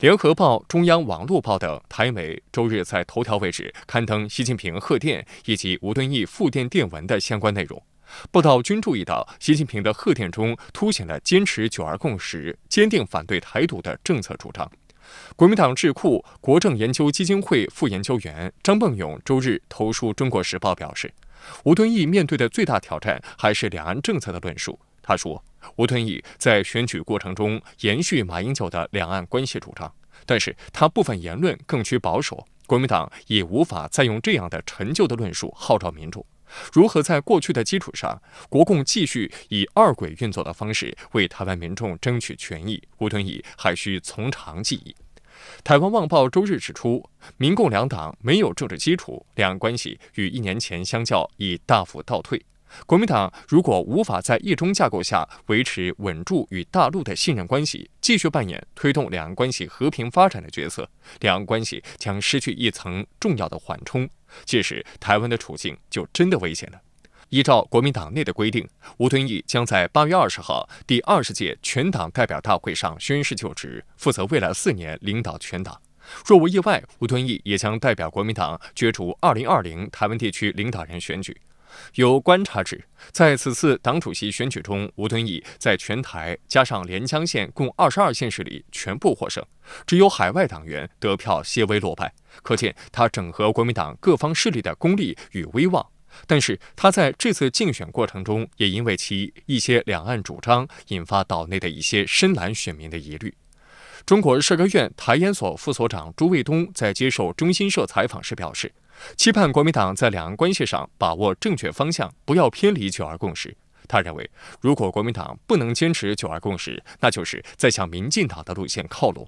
联合报、中央网络报等台媒周日在头条位置刊登习近平贺电以及吴敦义复电电文的相关内容，报道均注意到，习近平的贺电中凸显了坚持“九二共识”、坚定反对台独的政策主张。国民党智库国政研究基金会副研究员张孟勇周日投书《中国时报》表示，吴敦义面对的最大挑战还是两岸政策的论述。他说。吴敦义在选举过程中延续马英九的两岸关系主张，但是他部分言论更趋保守，国民党已无法再用这样的陈旧的论述号召民众。如何在过去的基础上，国共继续以二轨运作的方式为台湾民众争取权益，吴敦义还需从长计议。台湾《旺报》周日指出，民共两党没有政治基础，两岸关系与一年前相较已大幅倒退。国民党如果无法在一中架构下维持稳住与大陆的信任关系，继续扮演推动两岸关系和平发展的角色，两岸关系将失去一层重要的缓冲，届时台湾的处境就真的危险了。依照国民党内的规定，吴敦义将在八月二十号第二十届全党代表大会上宣誓就职，负责未来四年领导全党。若无意外，吴敦义也将代表国民党角逐二零二零台湾地区领导人选举。有观察指，在此次党主席选举中，吴敦义在全台加上连江县共二十二县市里全部获胜，只有海外党员得票些微落败。可见他整合国民党各方势力的功力与威望。但是，他在这次竞选过程中，也因为其一些两岸主张引发岛内的一些深蓝选民的疑虑。中国社科院台研所副所长朱卫东在接受中新社采访时表示。期盼国民党在两岸关系上把握正确方向，不要偏离九二共识。他认为，如果国民党不能坚持九二共识，那就是在向民进党的路线靠拢。